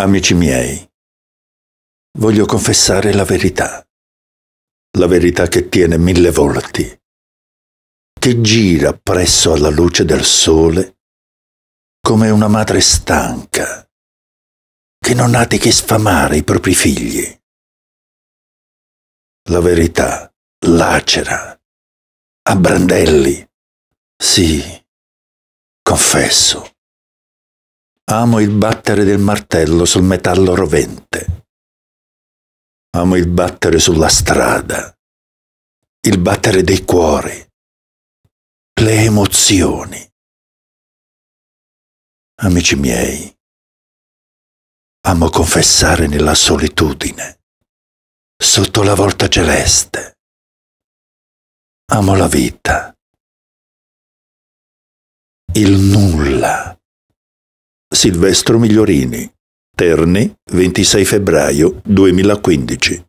Amici miei, voglio confessare la verità, la verità che tiene mille volti, che gira presso alla luce del sole come una madre stanca, che non ha di che sfamare i propri figli. La verità lacera, a brandelli, sì, confesso Amo il battere del martello sul metallo rovente. Amo il battere sulla strada, il battere dei cuori, le emozioni. Amici miei, amo confessare nella solitudine, sotto la volta celeste. Amo la vita, il nulla Silvestro Migliorini, Terni, 26 febbraio 2015.